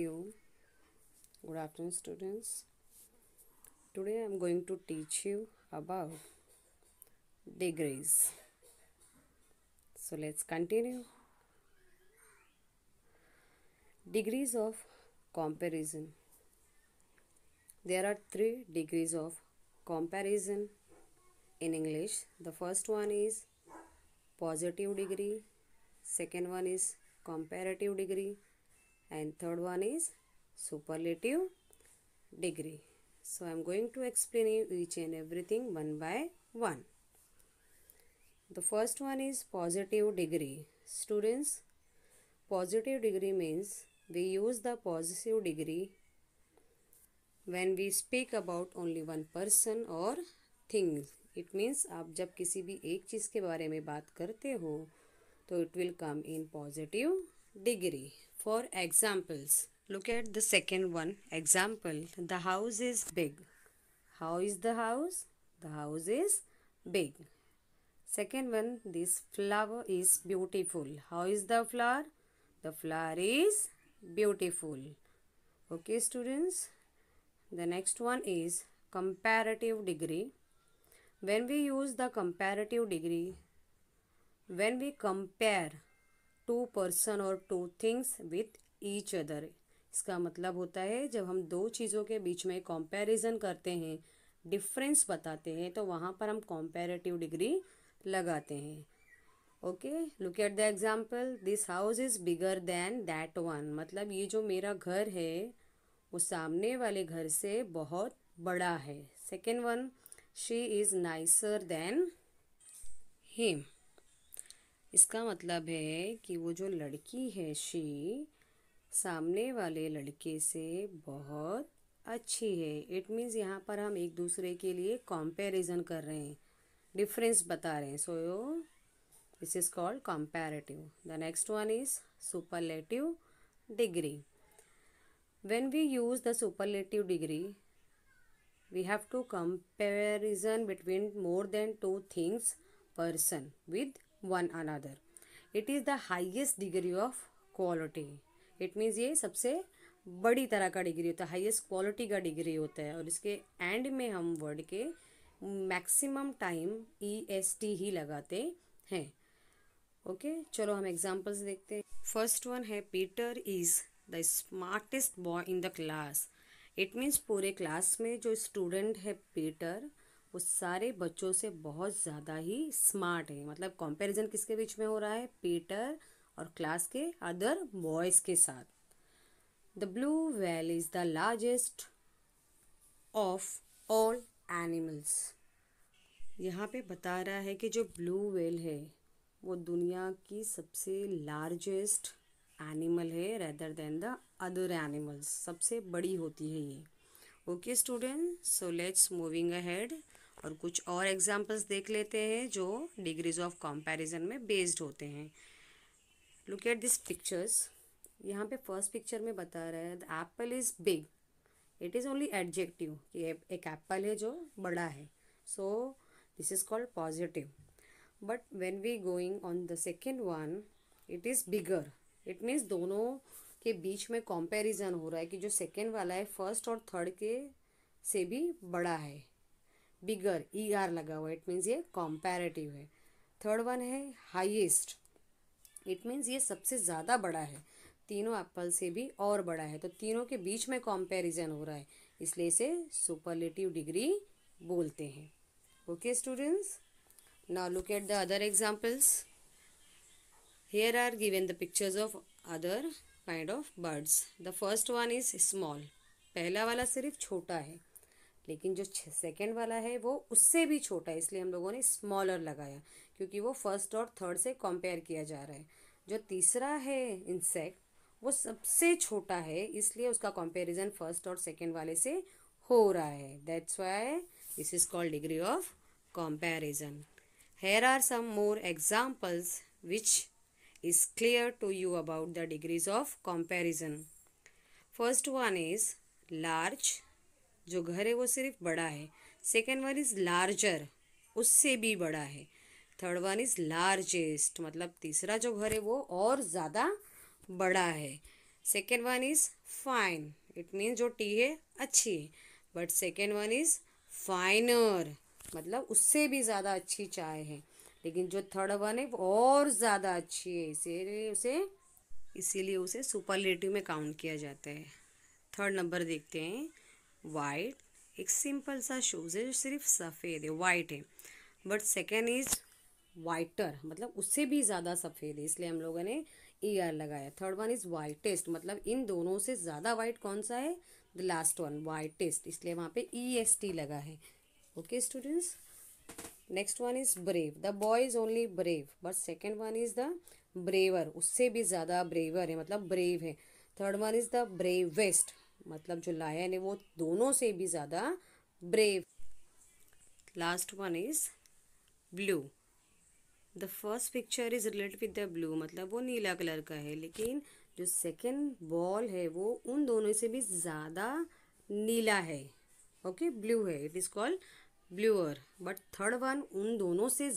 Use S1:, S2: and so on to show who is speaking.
S1: you good afternoon students today i'm going to teach you about degrees so let's continue degrees of comparison there are three degrees of comparison in english the first one is positive degree second one is comparative degree and third one is superlative degree so i'm going to explain each and everything one by one the first one is positive degree students positive degree means we use the positive degree when we speak about only one person or things it means aap jab kisi bhi ek cheez ke bare mein baat karte ho to it will come in positive degree For examples, look at the second one. Example, the house is big. How is the house? The house is big. Second one, this flower is beautiful. How is the flower? The flower is beautiful. Okay students, the next one is comparative degree. When we use the comparative degree, when we compare two person और two things with each other इसका मतलब होता है जब हम दो चीज़ों के बीच में कंपैरिजन करते हैं डिफरेंस बताते हैं तो वहाँ पर हम कॉम्पेरेटिव डिग्री लगाते हैं okay look at the example this house is bigger than that one मतलब ये जो मेरा घर है वो सामने वाले घर से बहुत बड़ा है second one she is nicer than him इसका मतलब है कि वो जो लड़की है शी सामने वाले लड़के से बहुत अच्छी है इट मीन्स यहाँ पर हम एक दूसरे के लिए कंपैरिजन कर रहे हैं डिफरेंस बता रहे हैं so this is called comparative the next one is superlative degree when we use the superlative degree we have to comparison between more than two things person with one another it is the highest degree of quality it means ये सबसे बड़ी तरह का degree होता है highest quality का degree होता है और इसके एंड में हम वर्ड के maximum time E S T ही लगाते हैं ओके okay? चलो हम एग्जाम्पल्स देखते हैं फर्स्ट वन है Peter is the smartest boy in the class it means पूरे क्लास में जो स्टूडेंट है पीटर वो सारे बच्चों से बहुत ज़्यादा ही स्मार्ट है मतलब कंपैरिजन किसके बीच में हो रहा है पीटर और क्लास के अदर बॉयज़ के साथ the blue whale is the largest of all animals यहाँ पे बता रहा है कि जो ब्लू वेल है वो दुनिया की सबसे लार्जेस्ट एनिमल है rather than the other animals सबसे बड़ी होती है ये okay student so let's moving ahead और कुछ और एग्जांपल्स देख लेते हैं जो डिग्रीज ऑफ कंपैरिजन में बेस्ड होते हैं लुक एट दिस पिक्चर्स यहाँ पे फर्स्ट पिक्चर में बता रहा है the apple is big it is only adjective कि एक एप्पल है जो बड़ा है so this is called positive but when we going on the second one it is bigger it means दोनों के बीच में कंपैरिजन हो रहा है कि जो सेकेंड वाला है फर्स्ट और थर्ड के से भी बड़ा है बिगर ई आर लगा हुआ इट मीन्स ये कॉम्पेरेटिव है थर्ड वन है हाईएस्ट इट मीन्स ये सबसे ज़्यादा बड़ा है तीनों एप्पल से भी और बड़ा है तो तीनों के बीच में कॉम्पेरिजन हो रहा है इसलिए इसे सुपरलेटिव डिग्री बोलते हैं okay students now look at the other examples here are given the pictures of other kind of birds the first one is small पहला वाला सिर्फ छोटा है लेकिन जो सेकेंड वाला है वो उससे भी छोटा है इसलिए हम लोगों ने स्मॉलर लगाया क्योंकि वो फर्स्ट और थर्ड से कंपेयर किया जा रहा है जो तीसरा है इंसेक्ट वो सबसे छोटा है इसलिए उसका कंपैरिजन फर्स्ट और सेकेंड वाले से हो रहा है that's why this is called degree of comparison here are some more examples which is clear to you about the degrees of comparison. First one is large जो घर है वो सिर्फ बड़ा है सेकेंड वन इज़ लार्जर उससे भी बड़ा है थर्ड वन इज़ लार्जेस्ट मतलब तीसरा जो घर है वो और ज़्यादा बड़ा है second one is fine it mean जो टी है अच्छी है but second one is finer मतलब उससे भी ज़्यादा अच्छी चाय है लेकिन जो थर्ड वन है वो और ज़्यादा अच्छी है इसे उसे इसीलिए उसे सुपरलेटिव में काउंट किया जाता है थर्ड नंबर देखते हैं वाइट एक सिंपल सा शूज़ है जो सिर्फ सफ़ेद है वाइट है बट सेकेंड इज़ वाइटर मतलब उससे भी ज़्यादा सफ़ेद है इसलिए हम लोगों ने ई आर लगाया थर्ड वन इज़ वाइटेस्ट मतलब इन दोनों से ज़्यादा वाइट कौन सा है द लास्ट वन वाइटेस्ट इसलिए वहाँ पे ई एस टी लगा है okay okay, students next one is brave the boy is only brave but second one is the braver उससे भी ज़्यादा ब्रेवर है मतलब ब्रेव है third one is the bravest मतलब जो लायन है वो दोनों से भी ज़्यादा brave last one is blue the first picture is related with the blue मतलब वो नीला कलर का है लेकिन जो सेकेंड बॉल है वो उन दोनों से भी ज़्यादा नीला है ओके okay? ब्लू है it is called bluer but third one उन दोनों से